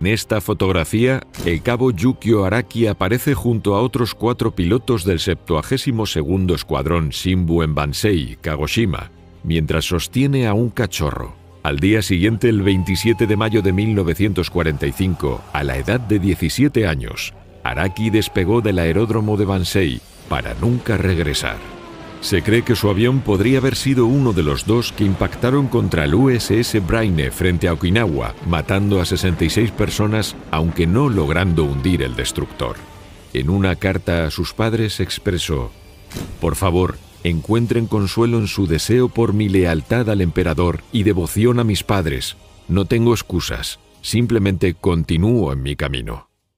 En esta fotografía, el cabo Yukio Araki aparece junto a otros cuatro pilotos del 72 Escuadrón Shimbu en Bansei, Kagoshima, mientras sostiene a un cachorro. Al día siguiente, el 27 de mayo de 1945, a la edad de 17 años, Araki despegó del aeródromo de Bansei para nunca regresar. Se cree que su avión podría haber sido uno de los dos que impactaron contra el USS Braine frente a Okinawa, matando a 66 personas, aunque no logrando hundir el destructor. En una carta a sus padres expresó, Por favor, encuentren consuelo en su deseo por mi lealtad al emperador y devoción a mis padres. No tengo excusas, simplemente continúo en mi camino.